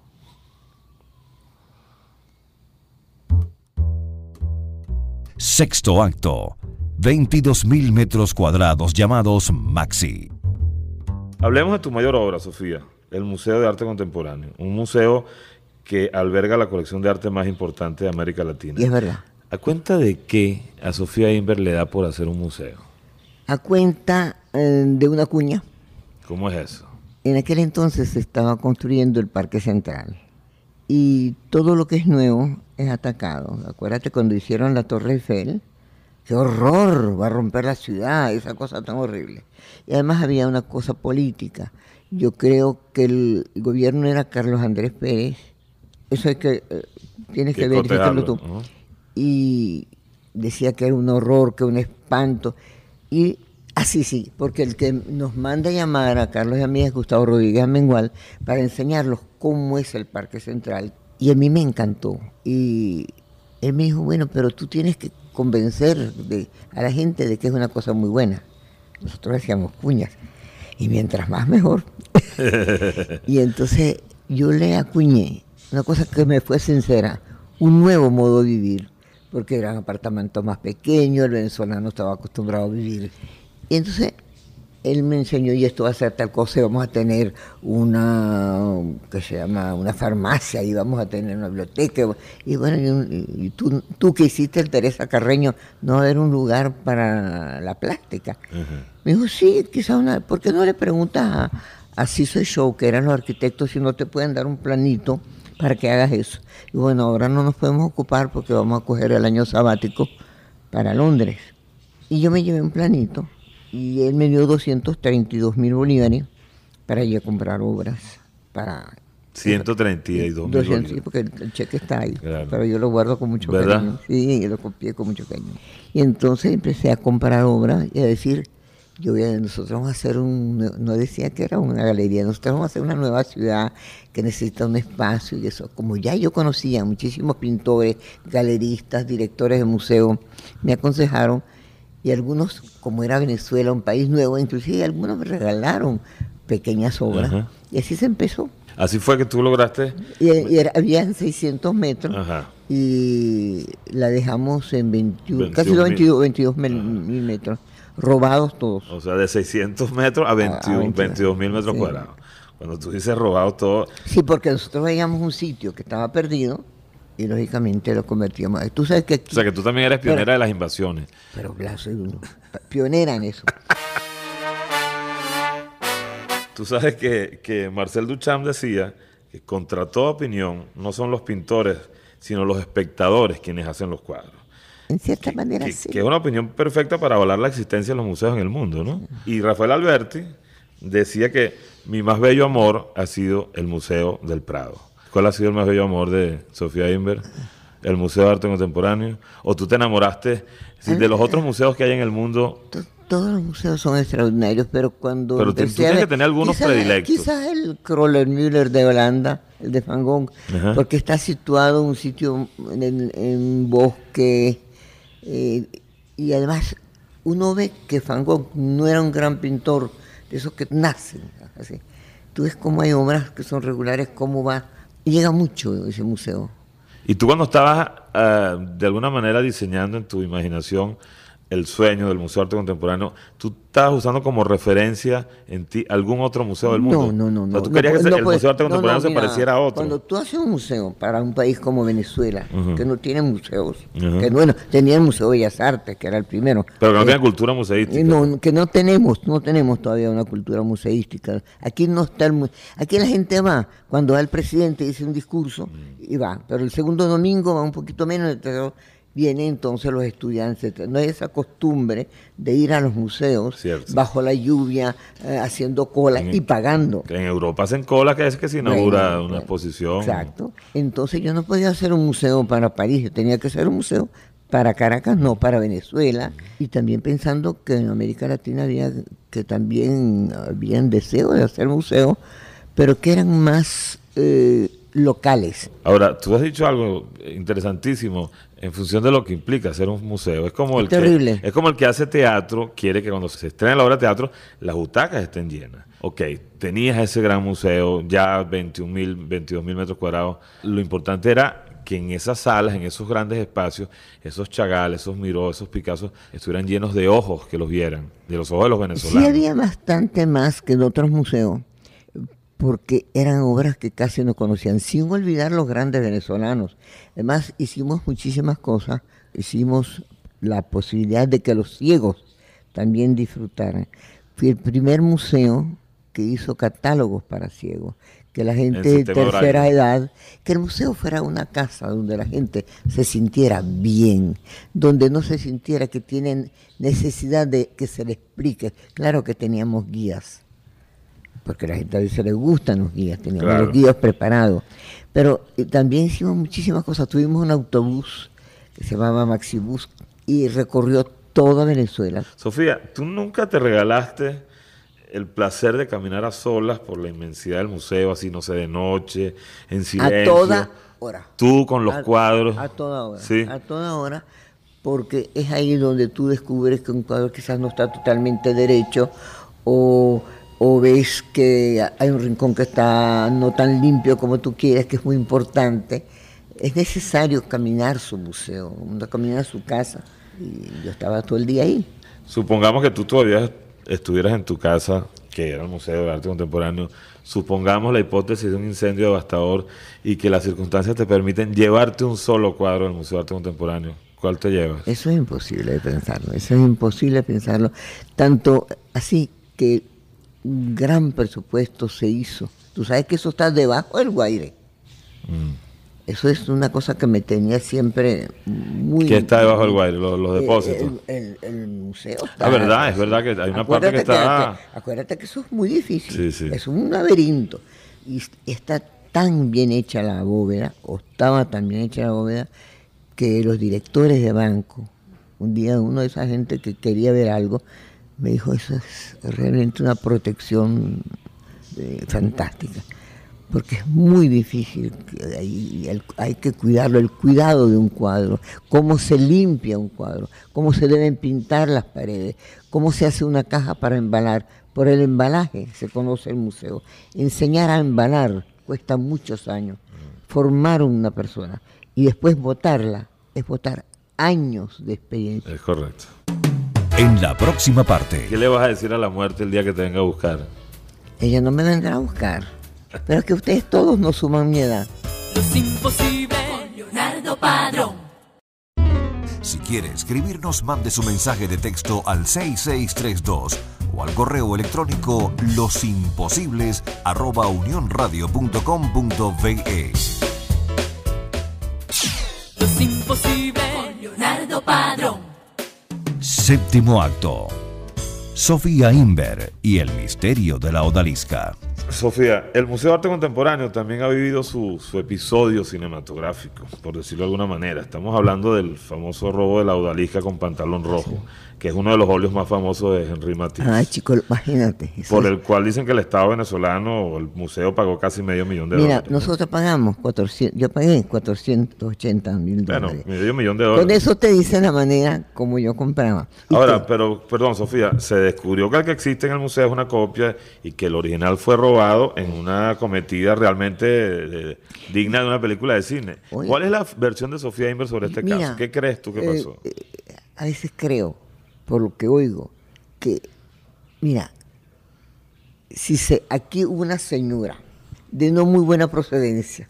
Sexto acto, 22.000 metros cuadrados llamados Maxi. Hablemos de tu mayor obra, Sofía, el Museo de Arte Contemporáneo, un museo que alberga la colección de arte más importante de América Latina. Y es verdad. ¿A cuenta de qué a Sofía Inver le da por hacer un museo? A cuenta eh, de una cuña. ¿Cómo es eso? En aquel entonces se estaba construyendo el Parque Central y todo lo que es nuevo es atacado. Acuérdate cuando hicieron la Torre Eiffel, qué horror, va a romper la ciudad, esa cosa tan horrible. Y además había una cosa política. Yo creo que el gobierno era Carlos Andrés Pérez. Eso es que eh, tienes que verificarlo tú y decía que era un horror, que un espanto. Y así sí, porque el que nos manda a llamar a Carlos y a mí es Gustavo Rodríguez Mengual para enseñarlos cómo es el Parque Central. Y a mí me encantó. Y él me dijo, bueno, pero tú tienes que convencer a la gente de que es una cosa muy buena. Nosotros decíamos cuñas. Y mientras más, mejor. y entonces yo le acuñé una cosa que me fue sincera, un nuevo modo de vivir porque eran apartamentos más pequeños, el venezolano estaba acostumbrado a vivir. Y entonces él me enseñó, y esto va a ser tal cosa, y vamos a tener una, que se llama, una farmacia, y vamos a tener una biblioteca. Y bueno, y, tú, tú, que hiciste el Teresa Carreño, no era un lugar para la plástica. Me dijo, sí, quizás una, ¿por qué no le preguntas a, Ciso y Show, que eran los arquitectos, si no te pueden dar un planito? para que hagas eso. Y bueno, ahora no nos podemos ocupar porque vamos a coger el año sabático para Londres. Y yo me llevé un planito y él me dio 232 mil bolívares para ir a comprar obras. Para 132 mil. Sí, porque el cheque está ahí, pero yo lo guardo con mucho ¿verdad? cariño. Sí, lo copié con mucho cariño. Y entonces empecé a comprar obras y a decir, yo nosotros vamos a hacer un, no decía que era una galería, nosotros vamos a hacer una nueva ciudad que necesita un espacio y eso. Como ya yo conocía muchísimos pintores, galeristas, directores de museos, me aconsejaron y algunos, como era Venezuela, un país nuevo, inclusive algunos me regalaron pequeñas obras y así se empezó. Así fue que tú lograste. Y, habían 600 metros y la dejamos en 21, casi 22, 22 mil metros robados todos. O sea, de 600 metros a 22.000 ah, metros cuadrados. Cuando tú dices robados todos... Sí, porque nosotros veíamos un sitio que estaba perdido y lógicamente lo convertíamos. Tú sabes que o sea, que tú también eres pionera de las invasiones. Pero claro, soy pionera en eso. tú sabes que, que Marcel Duchamp decía que contra toda opinión no son los pintores, sino los espectadores quienes hacen los cuadros. En cierta manera, sí. Que es una opinión perfecta para volar la existencia de los museos en el mundo, ¿no? Y Rafael Alberti decía que mi más bello amor ha sido el Museo del Prado. ¿Cuál ha sido el más bello amor de Sofía Inver? El Museo de Arte Contemporáneo. ¿O tú te enamoraste de los otros museos que hay en el mundo? Todos los museos son extraordinarios, pero cuando. Pero tú tienes que tener algunos predilectos. Quizás el Kroller Müller de Holanda, el de Fangón, porque está situado en un sitio en, un bosque eh, y además uno ve que Van Gogh no era un gran pintor, de esos que nacen. Así. Tú ves cómo hay obras que son regulares, cómo va. llega mucho ese museo. Y tú cuando estabas, eh, de alguna manera, diseñando en tu imaginación el sueño del Museo de Arte Contemporáneo, ¿tú estás usando como referencia en ti algún otro museo del mundo? No, no, no. ¿Tú querías que el Museo de Arte Contemporáneo se pareciera a otro? Cuando tú haces un museo para un país como Venezuela, que no tiene museos, que bueno, tenía el Museo de Bellas Artes, que era el primero. Pero que no eh, tiene cultura museística. que no tenemos, no tenemos todavía una cultura museística. Aquí no está Aquí la gente va, cuando va el presidente, dice un discurso, mm. y va. Pero el segundo domingo va un poquito menos, el vienen entonces los estudiantes. No hay esa costumbre de ir a los museos bajo la lluvia, eh, haciendo cola y pagando. en Europa hacen cola, que es que se inaugura una eh, exposición. Exacto. Entonces yo no podía hacer un museo para París, yo tenía que hacer un museo para Caracas, no para Venezuela. Y también pensando que en América Latina había que también habían deseo de hacer museos, pero que eran más... Eh, locales. Ahora, tú has dicho algo interesantísimo en función de lo que implica ser un museo. Es como, el, terrible. Que, es como el que hace teatro, quiere que cuando se estrene la obra de teatro, las butacas estén llenas. Ok, tenías ese gran museo, ya 21 mil, 22 mil metros cuadrados. Lo importante era que en esas salas, en esos grandes espacios, esos chagales, esos miró, esos Picasso, estuvieran llenos de ojos que los vieran, de los ojos de los venezolanos. Sí había bastante más que en otros museos porque eran obras que casi no conocían, sin olvidar los grandes venezolanos. Además, hicimos muchísimas cosas, hicimos la posibilidad de que los ciegos también disfrutaran. Fui el primer museo que hizo catálogos para ciegos, que la gente de tercera edad, que el museo fuera una casa donde la gente se sintiera bien, donde no se sintiera que tienen necesidad de que se le explique. Claro que teníamos guías, porque a la gente a veces le gustan los guías, teníamos los guías preparados. Pero eh, también hicimos muchísimas cosas. Tuvimos un autobús que se llamaba Maxibus y recorrió toda Venezuela. Sofía, tú nunca te regalaste el placer de caminar a solas por la inmensidad del museo, así no sé, de noche, en silencio. A toda hora. Tú con los cuadros. A toda hora. ¿Sí? A toda hora, porque es ahí donde tú descubres que un cuadro quizás no está totalmente derecho o o ves que hay un rincón que está no tan limpio como tú quieres, que es muy importante, es necesario caminar su museo, caminar su casa. Y yo estaba todo el día ahí. Supongamos que tú todavía estuvieras en tu casa, que era el Museo de Arte Contemporáneo, supongamos la hipótesis de un incendio devastador y que las circunstancias te permiten llevarte un solo cuadro del Museo de Arte Contemporáneo. ¿Cuál te llevas? Eso es imposible de pensarlo, eso es imposible de pensarlo. Tanto así que un gran presupuesto se hizo. Tú sabes que eso está debajo del Guaire. Mm. Eso es una cosa que me tenía siempre muy... ¿Qué está debajo del Guaire? Los, eh, depósitos. El, museo ah, está... verdad, es verdad que hay una parte que está... acuérdate que eso es muy difícil. Es un laberinto. Y está tan bien hecha la bóveda, o estaba tan bien hecha la bóveda, que los directores de banco, un día uno de esa gente que quería ver algo, me dijo, eso es realmente una protección eh, fantástica, porque es muy difícil, hay, hay que cuidarlo, el cuidado de un cuadro, cómo se limpia un cuadro, cómo se deben pintar las paredes, cómo se hace una caja para embalar. Por el embalaje se conoce el museo. Enseñar a embalar cuesta muchos años. Formar una persona y después votarla es votar años de experiencia. Es correcto en la próxima parte. ¿Qué le vas a decir a la muerte el día que te venga a buscar? Ella no me vendrá a buscar. Pero es que ustedes todos no suman mi Los imposibles con Leonardo Padrón. Si quiere escribirnos, mande su mensaje de texto al 6632 o al correo electrónico losimposibles.com.ve Los imposibles con Leonardo Padrón. Séptimo acto. Sofía Inver y el misterio de la odalisca. Sofía, el Museo de Arte Contemporáneo también ha vivido su, episodio cinematográfico, por decirlo de alguna manera. Estamos hablando del famoso robo de la odalisca con pantalón rojo que es uno de los óleos más famosos de Henry Matisse. Ah, chico, imagínate. Por el cual dicen que el Estado venezolano o el museo pagó casi medio millón de dólares. Mira, nosotros pagamos 400, yo pagué 480 mil dólares. Bueno, medio millón de dólares. Con eso te dicen la manera como yo compraba. Ahora, pero, perdón, Sofía, se descubrió que el que existe en el museo es una copia y que el original fue robado en una cometida realmente eh, digna de una película de cine. ¿Cuál es la versión de Sofía Inver sobre este caso? ¿Qué crees tú que eh, pasó? Eh, a veces creo por lo que oigo, que, mira, si se, aquí una señora de no muy buena procedencia,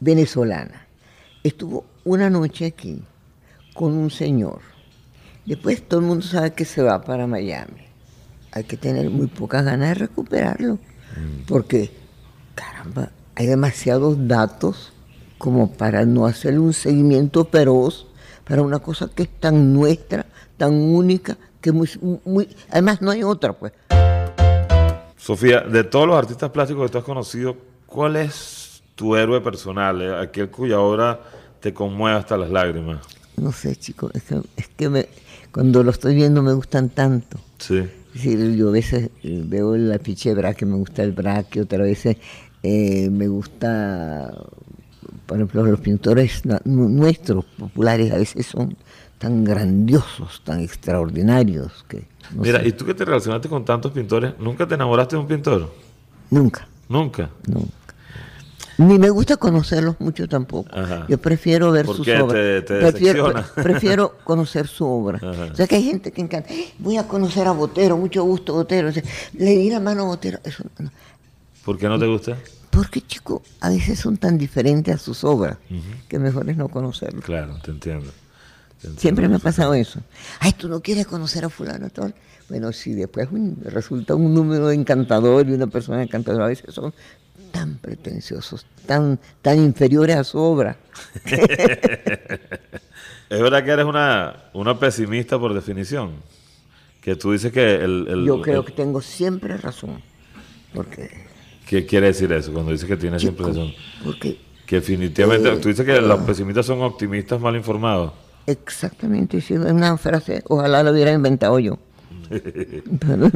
venezolana, estuvo una noche aquí con un señor. Después todo el mundo sabe que se va para Miami. Hay que tener muy pocas ganas de recuperarlo, mm. porque, caramba, hay demasiados datos como para no hacer un seguimiento feroz para una cosa que es tan nuestra tan única que además no hay otra, pues. Sofía, de todos los artistas plásticos que tú has conocido, ¿cuál es tu héroe personal? Eh, aquel cuya obra te conmueve hasta las lágrimas. No sé, chico, es que, me, cuando lo estoy viendo me gustan tanto. Sí. yo a veces eh, veo el afiche braque, que me gusta el braque, otra vez eh, me gusta, por ejemplo, los pintores nuestros populares a veces son tan grandiosos, tan extraordinarios. Que, Mira, ¿y tú que te relacionaste con tantos pintores, nunca te enamoraste de un pintor? Nunca. ¿Nunca? Nunca. Ni me gusta conocerlos mucho tampoco. Yo prefiero ver sus obras. prefiero, prefiero, conocer su obra. O sea que hay gente que encanta. Eh, voy a conocer a Botero, mucho gusto Botero. le di la mano a Botero. no. ¿Por qué no te gusta? Porque, chico, a veces son tan diferentes a sus obras que mejor es no conocerlos. Claro, te entiendo. Siempre me ha pasado eh, eso. Ay, tú no quieres conocer a fulano Bueno, si después resulta un número encantador y una persona encantadora, a veces son tan pretenciosos, tan, tan inferiores a su obra. es verdad que eres una, pesimista por definición. Que tú dices que el... Yo creo que tengo siempre razón. Porque... ¿Qué quiere decir eso cuando dices que tienes siempre razón? Porque... Que definitivamente, eh, tú dices que eh, los pesimistas son optimistas mal informados. Exactamente, es una frase, ojalá la hubiera inventado yo. los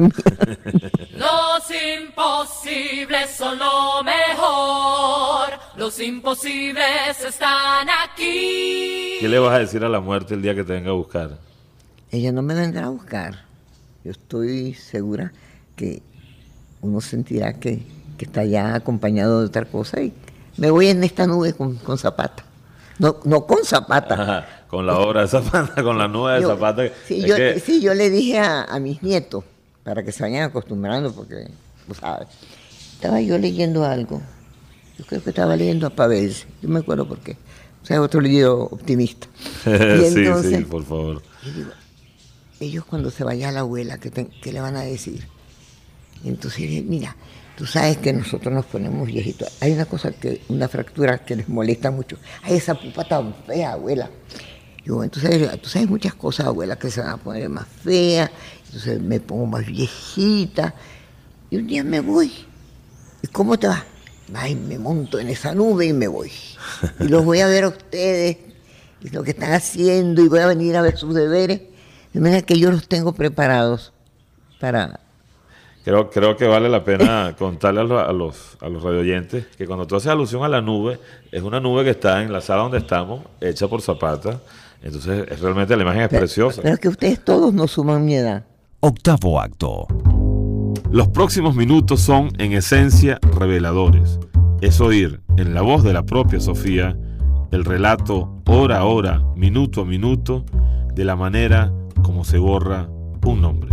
imposibles son lo mejor, los imposibles están aquí. ¿Qué le vas a decir a la muerte el día que te venga a buscar? Ella no me vendrá a buscar. Yo estoy segura que uno sentirá que, que está ya acompañado de otra cosa y me voy en esta nube con, con no, no con Zapata. con la obra de Zapata, con la nueva de Zapata. Sí yo, le dije a, mis nietos, para que se vayan acostumbrando, porque, pues, ¿sabes? Estaba yo leyendo algo. Yo creo que estaba leyendo a Pavel, yo me acuerdo por qué. O sea, otro leído optimista. sí, sí, por favor. ellos cuando se vaya a la abuela, ¿qué, le van a decir? entonces mira, Tú sabes que nosotros nos ponemos viejitos. Hay una cosa que, una fractura que les molesta mucho. Ay, esa pupa tan fea, abuela. Yo, entonces, tú sabes muchas cosas, abuela, que se van a poner más feas, entonces me pongo más viejita. Y un día me voy. ¿Y cómo te va? me monto en esa nube y me voy. Y los voy a ver a ustedes, y lo que están haciendo, y voy a venir a ver sus deberes. De manera que yo los tengo preparados para creo, que vale la pena contarle a los, a los, radioyentes que cuando tú haces alusión a la nube, es una nube que está en la sala donde estamos, hecha por Zapata. Entonces, es, realmente la imagen es preciosa. Pero es que ustedes todos nos suman miedo Octavo acto. Los próximos minutos son, en esencia, reveladores. Es oír, en la voz de la propia Sofía, el relato hora a hora, minuto a minuto, de la manera como se borra un nombre.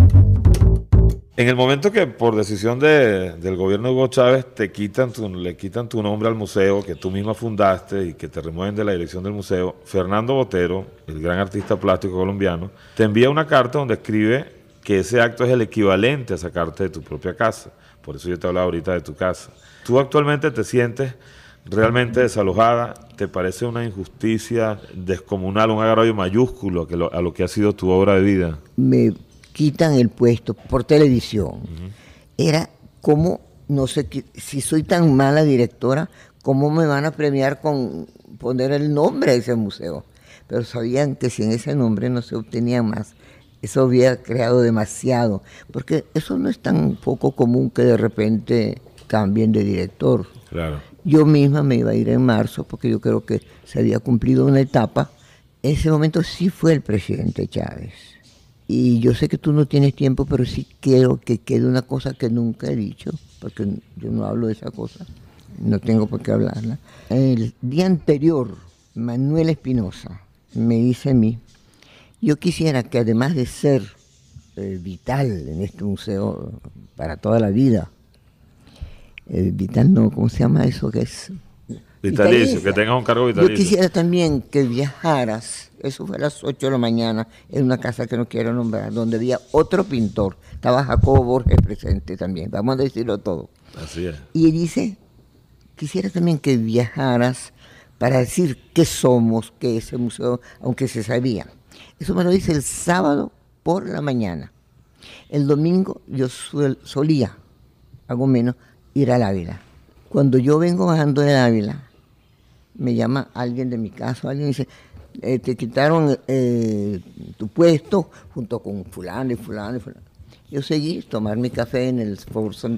En el momento que por decisión del gobierno de Hugo Chávez te quitan le quitan tu nombre al museo que tú misma fundaste y que te remueven de la dirección del museo, Fernando Botero, el gran artista plástico colombiano, te envía una carta donde escribe que ese acto es el equivalente a sacarte de tu propia casa. Por eso yo te hablaba ahorita de tu casa. Tú actualmente te sientes realmente desalojada, te parece una injusticia descomunal, un agravio mayúsculo a, lo, a lo que ha sido tu obra de vida. Me quitan el puesto por televisión. Era como, no sé, si soy tan mala directora, ¿cómo me van a premiar con poner el nombre a ese museo? Pero sabían que sin ese nombre no se obtenía más. Eso había creado demasiado, porque eso no es tan poco común que de repente cambien de director. Yo misma me iba a ir en marzo porque yo creo que se había cumplido una etapa. En ese momento sí fue el presidente Chávez y yo sé que tú no tienes tiempo, pero sí quiero que quede una cosa que nunca he dicho, porque yo no hablo de esa cosa, no tengo por qué hablarla. El día anterior, Manuel Espinosa me dice a mí, yo quisiera que además de ser eh, vital en este museo para toda la vida, eh, vital no, ¿cómo se llama eso que es? Vitalicio, que tengas un cargo vitalicio. Yo quisiera también que viajaras, eso fue a las 8 de la mañana, en una casa que no quiero nombrar, donde había otro pintor, estaba Jacobo Borges presente también, vamos a decirlo todo. Así es. Y dice, quisiera también que viajaras para decir qué somos, que ese museo, aunque se sabía. Eso me lo dice el sábado por la mañana. El domingo yo solía, algo menos, ir al Ávila. Cuando yo vengo bajando del Ávila, me llama alguien de mi casa, alguien dice, eh, te quitaron eh, tu puesto junto con fulano y fulano y fulano. Yo seguí tomar mi café en el,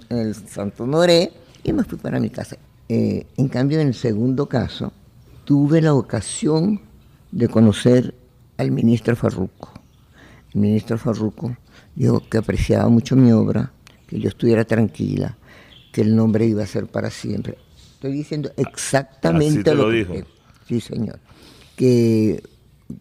en el Santo Noré y me fui para mi casa. Eh, en cambio, en el segundo caso, tuve la ocasión de conocer al ministro Farruco. El ministro Farruco dijo que apreciaba mucho mi obra, que yo estuviera tranquila, que el nombre iba a ser para siempre estoy diciendo ah, exactamente lo, que dijo. Sí, señor. Que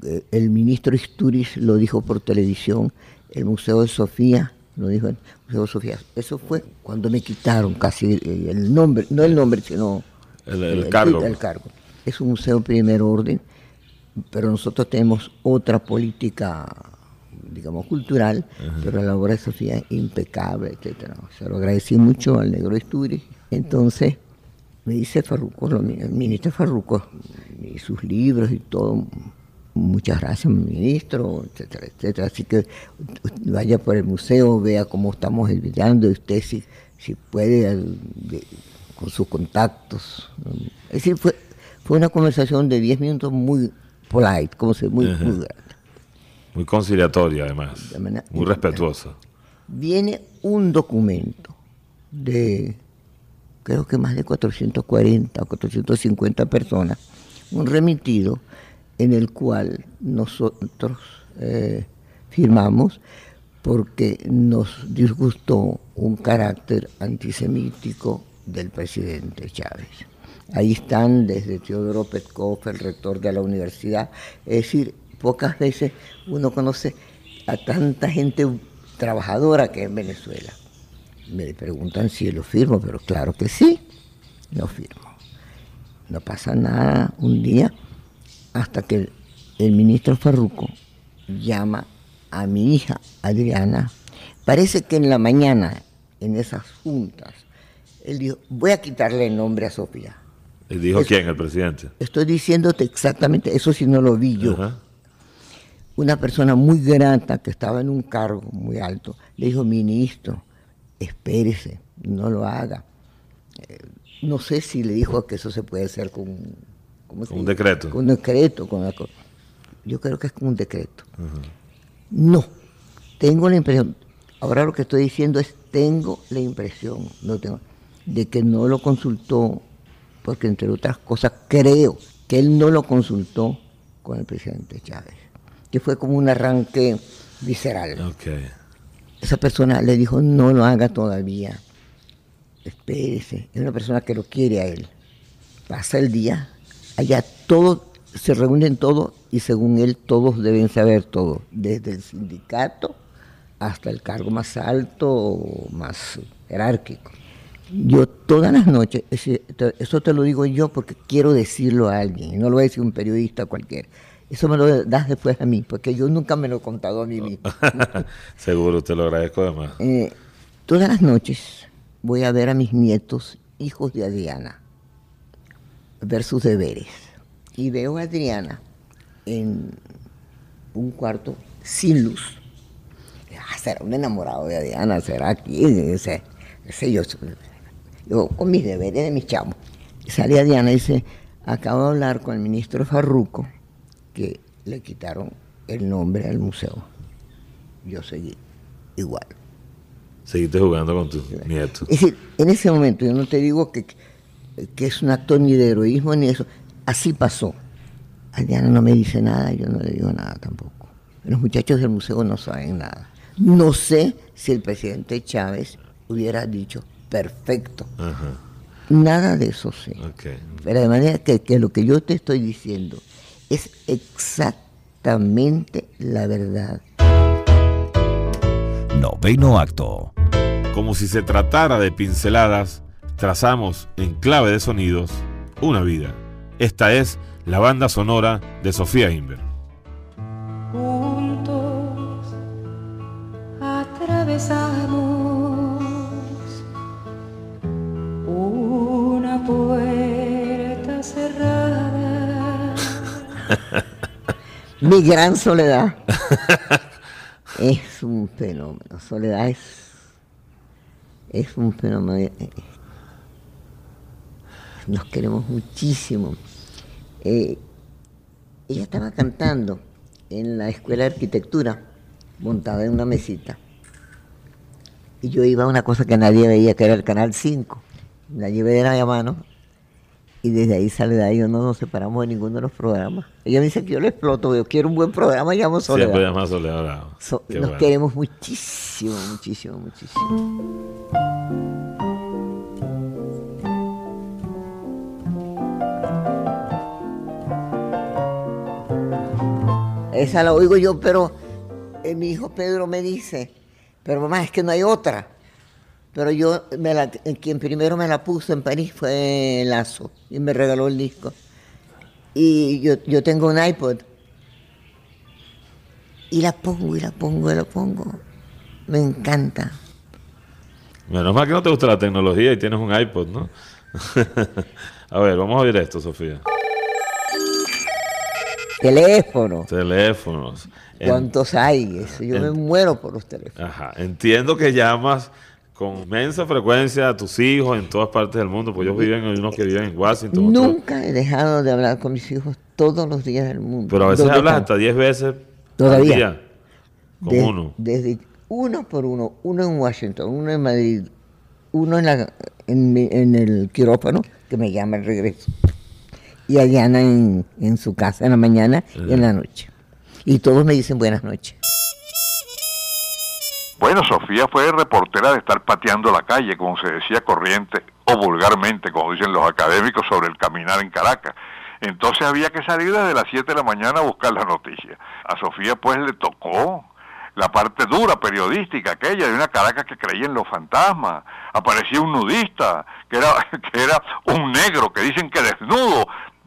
eh, el ministro Isturiz lo dijo por televisión, el Museo de Sofía lo dijo el Museo de Sofía. Eso fue cuando me quitaron casi eh, el nombre, no el nombre, sino el, cargo. el cargo. Es un museo de primer orden, pero nosotros tenemos otra política digamos, cultural, pero la obra de Sofía es impecable, etcétera. Se lo agradecí mucho al negro Isturiz. Entonces, me dice Farruco, el ministro Farruco, y sus libros y todo. Muchas gracias, ministro, etcétera, etcétera. Así que vaya por el museo, vea cómo estamos evitando, y usted si, puede, con sus contactos. Es decir, fue, una conversación de 10 minutos muy polite, como se muy, muy conciliatoria además, muy respetuosa. Viene un documento de creo que más de 440 o 450 personas, un remitido en el cual nosotros eh, firmamos porque nos disgustó un carácter antisemítico del presidente Chávez. Ahí están desde Teodoro Petkoff, el rector de la universidad. Es decir, pocas veces uno conoce a tanta gente trabajadora que es Venezuela. Me preguntan si lo firmo, pero claro que sí, lo firmo. No pasa nada un día hasta que el, ministro Farruco llama a mi hija Adriana. Parece que en la mañana, en esas juntas, él dijo, voy a quitarle el nombre a Sofía. ¿Y dijo quién, el presidente? Estoy diciéndote exactamente, eso si no lo vi yo. Una persona muy grata que estaba en un cargo muy alto, le dijo, ministro, espérese, no lo haga. Eh, no sé si le dijo que eso se puede hacer con, un decreto. Con un decreto, con la Yo creo que es con un decreto. No, tengo la impresión, ahora lo que estoy diciendo es, tengo la impresión, de que no lo consultó, porque entre otras cosas creo que él no lo consultó con el presidente Chávez, que fue como un arranque visceral. Okay esa persona le dijo, no lo haga todavía, espérese, es una persona que lo quiere a él. Pasa el día, allá todos se reúnen todos y según él todos deben saber todo, desde el sindicato hasta el cargo más alto, o más jerárquico. Yo todas las noches, eso te lo digo yo porque quiero decirlo a alguien, no lo va a decir un periodista cualquiera eso me lo das después a mí, porque yo nunca me lo he contado a mí mismo. Seguro, te lo agradezco además. Eh, todas las noches voy a ver a mis nietos, hijos de Adriana, ver sus deberes. Y veo a Adriana en un cuarto sin luz. Ah, será un enamorado de Adriana, será quién, ese, yo, con mis deberes de mis chamos. Sale Adriana y dice, acabo de hablar con el ministro Farruco le quitaron el nombre al museo. Yo seguí igual. Seguiste jugando con tu nieto. en ese momento, yo no te digo que, que es un acto ni de heroísmo ni eso. Así pasó. Adriana no me dice nada, yo no le digo nada tampoco. Los muchachos del museo no saben nada. No sé si el presidente Chávez hubiera dicho perfecto. Nada de eso sé. Pero de manera que lo que yo te estoy diciendo es exactamente la verdad. Noveno acto. Como si se tratara de pinceladas, trazamos en clave de sonidos una vida. Esta es la banda sonora de Sofía Inver. Juntos atravesamos Mi gran soledad es un fenómeno. Soledad es, un fenómeno. Eh, nos queremos muchísimo. Eh, ella estaba cantando en la escuela de arquitectura, montada en una mesita. Y yo iba a una cosa que nadie veía, que era el Canal 5. La llevé de la mano y desde ahí sale de ahí no nos separamos de ninguno de los programas. Ella me dice que yo le exploto, yo quiero un buen programa, llamo Soledad. Siempre Soledad nos queremos muchísimo, muchísimo, muchísimo. Esa la oigo yo, pero eh, mi hijo Pedro me dice, pero mamá, es que no hay otra. Pero yo, quien primero me la puso en París fue Lazo y me regaló el disco. Y yo, tengo un iPod. Y la pongo, y la pongo, y la pongo. Me encanta. Menos mal que no te gusta la tecnología y tienes un iPod, ¿no? a ver, vamos a oír esto, Sofía. Teléfonos. Teléfonos. ¿Cuántos hay? Yo me muero por los teléfonos. Ajá. Entiendo que llamas con inmensa frecuencia a tus hijos en todas partes del mundo, porque yo viven, en Washington. Nunca he dejado de hablar con mis hijos todos los días del mundo. Pero a veces hablas hasta 10 veces Todavía. uno. Desde uno por uno, uno en Washington, uno en Madrid, uno en, el quirófano, que me llama al regreso, y allá en, en su casa en la mañana y en la noche. Y todos me dicen buenas noches. Bueno, Sofía fue reportera de estar pateando la calle, como se decía corriente o vulgarmente, como dicen los académicos, sobre el caminar en Caracas. Entonces había que salir desde las 7 de la mañana a buscar la noticia. A Sofía pues le tocó la parte dura periodística aquella de una Caracas que creía en los fantasmas. Aparecía un nudista, que era, que era un negro, que dicen que desnudo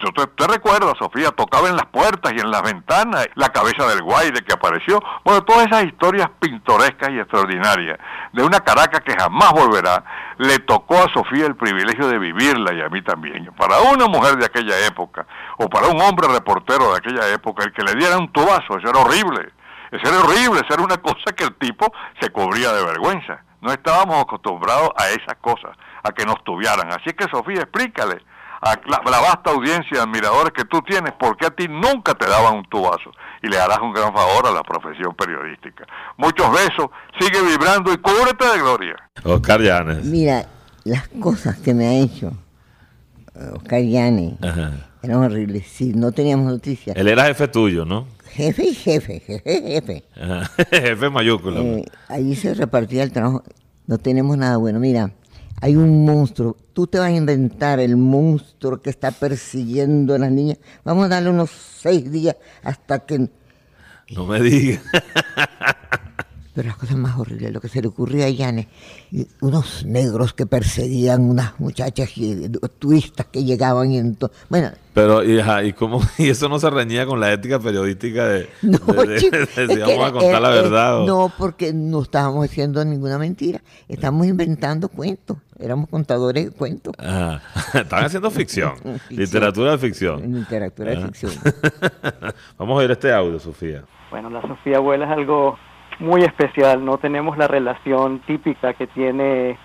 usted te, Sofía, tocaba en las puertas y en las ventanas, la cabeza del guay de que apareció. Bueno, todas esas historias pintorescas y extraordinarias de una Caracas que jamás volverá. Le tocó a Sofía el privilegio de vivirla y a mí también. Para una mujer de aquella época, o para un hombre reportero de aquella época, el que le diera un tubazo, eso era horrible. Eso era horrible, eso era una cosa que el tipo se cubría de vergüenza. No estábamos acostumbrados a esas cosas, a que nos tuvieran. Así que Sofía, explícale a la vasta audiencia de admiradores que tú tienes, porque a ti nunca te daban un tubazo y le harás un gran favor a la profesión periodística. Muchos besos, sigue vibrando y cúbrete de gloria. Oscar Llanes. Mira, las cosas que me ha hecho eh, Oscar Llanes eran horribles, sí, no teníamos noticias. Él era jefe tuyo, ¿no? Jefe y jefe, jefe, jefe. jefe mayúscula. Eh, allí se repartía el trabajo, no tenemos nada bueno, mira hay un monstruo. Tú te vas a inventar el monstruo que está persiguiendo a las niñas. Vamos a darle unos seis días hasta que... No me digas. pero las cosas más horribles, lo que se le ocurrió a Yane, unos negros que perseguían unas muchachas y, eh, turistas que llegaban y entonces, bueno. Pero, y, cómo, y eso no se reñía con la ética periodística de, a contar la eh, eh, verdad. No, porque no estábamos haciendo ninguna mentira, estábamos inventando cuentos, éramos contadores de cuentos. Ajá. Ah, estaban haciendo ficción, literatura de ficción. Literatura de ah. ficción. vamos a oír este audio, Sofía. Bueno, la Sofía Abuela es algo muy especial, no tenemos la relación típica que tiene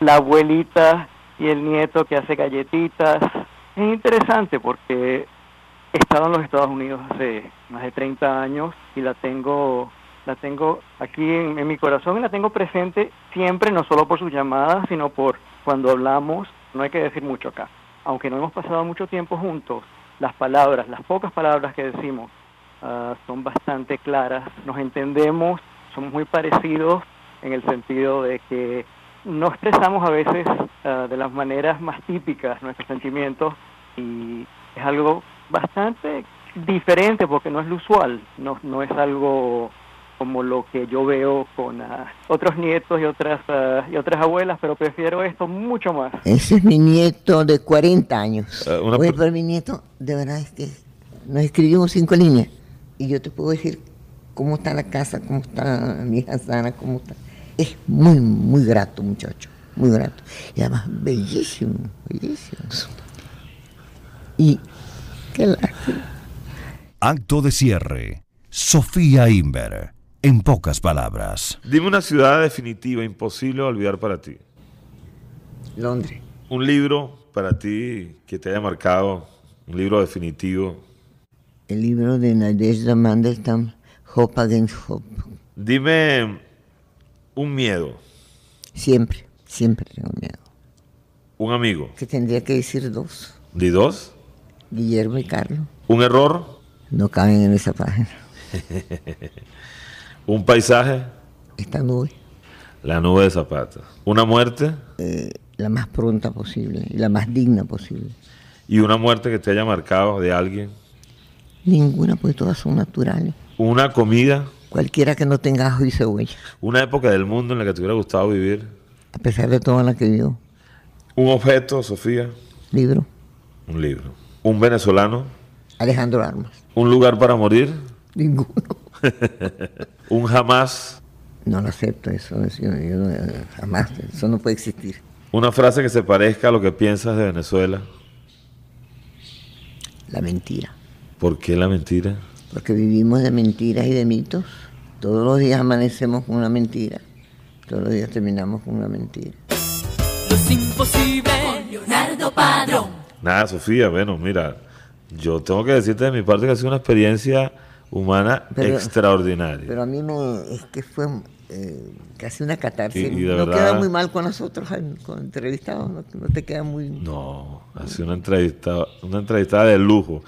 la abuelita y el nieto que hace galletitas. Es interesante porque he estado en los Estados Unidos hace más de 30 años y la tengo la tengo aquí en, mi corazón y la tengo presente siempre, no solo por sus llamadas, sino por cuando hablamos, no hay que decir mucho acá. Aunque no hemos pasado mucho tiempo juntos, las palabras, las pocas palabras que decimos ah, son bastante claras, nos entendemos somos muy parecidos en el sentido de que no expresamos a veces ah, de las maneras más típicas nuestros sentimientos y es algo bastante diferente porque no es lo usual, no, no es algo como lo que yo veo con ah, otros nietos y otras ah, y otras abuelas, pero prefiero esto mucho más. Ese es mi nieto de 40 años. Oye, pero mi nieto, de verdad es que nos escribimos cinco líneas y yo te puedo decir cómo está la casa, cómo está mi hija sana, cómo está. Es muy, muy grato, muchacho, muy grato. Y además, bellísimo, bellísimo. Y qué lástima. Acto de cierre. Sofía Imber. en pocas palabras. Dime una ciudad definitiva, imposible olvidar para ti. Londres. Un libro para ti que te haya marcado, un libro definitivo. El libro de Nadezhda Mandelstam, Hope Against Hope. Dime un miedo. Siempre, siempre tengo miedo. Un amigo. Que tendría que decir dos. ¿Di dos? Guillermo y Carlos. ¿Un error? No caben en esa página. ¿Un paisaje? Esta nube. La nube de zapatos. ¿Una muerte? Eh, la más pronta posible y la más digna posible. ¿Y una muerte que te haya marcado de alguien? Ninguna, pues todas son naturales. Una comida. Cualquiera que no tenga ajo y cebolla. Una época del mundo en la que te hubiera gustado vivir. A pesar de en la que vivo. Un objeto, Sofía. Libro. Un libro. Un venezolano. Alejandro Armas. Un lugar para morir. Ninguno. un jamás. No lo acepto, eso, jamás, eso no puede existir. Una frase que se parezca a lo que piensas de Venezuela. La mentira. ¿Por qué la mentira? porque vivimos de mentiras y de mitos. Todos los días amanecemos con una mentira, todos los días terminamos con una mentira. Leonardo Padrón. Nada, Sofía, bueno, mira, yo tengo que decirte de mi parte que ha sido una experiencia humana extraordinaria. Pero a mí no, es que fue eh, casi una catarsis. no queda muy mal con nosotros, con entrevistados, no, te queda muy... No, ha sido una entrevista, una entrevistada de lujo.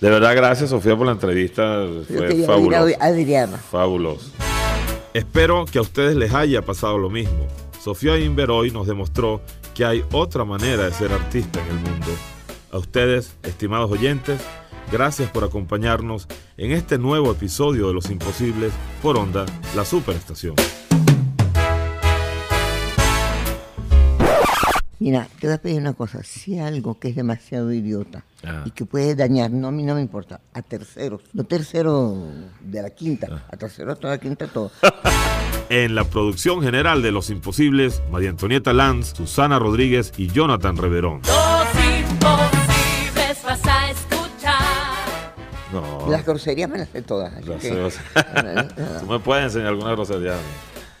De verdad, gracias Sofía por la entrevista. Fue fabuloso. Fabuloso. Espero que a ustedes les haya pasado lo mismo. Sofía Inver hoy nos demostró que hay otra manera de ser artista en el mundo. A ustedes, estimados oyentes, gracias por acompañarnos en este nuevo episodio de Los Imposibles por Onda, la Superestación. Mira, te voy a pedir una cosa. Si algo que es demasiado idiota ah. y que puede dañar, no a mí no me importa, a terceros, no tercero de la quinta, ah. a terceros de la quinta, todo. en la producción general de Los Imposibles, María Antonieta Lanz, Susana Rodríguez y Jonathan Reverón. Los imposibles vas a escuchar. Las groserías me las sé todas. me puedes enseñar alguna grosería?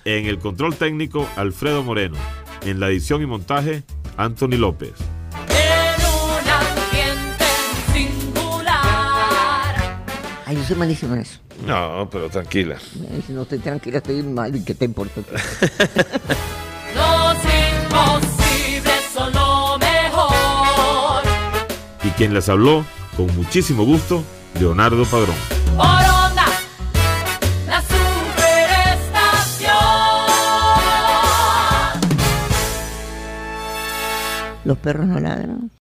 En el control técnico, Alfredo Moreno. En la edición y montaje, Anthony López. Ay, yo soy malísimo en eso. No, pero tranquila. No estoy tranquila, estoy mal y que te importa. Los imposibles son lo mejor. Y quien les habló, con muchísimo gusto, Leonardo Padrón. Los perros no ladran.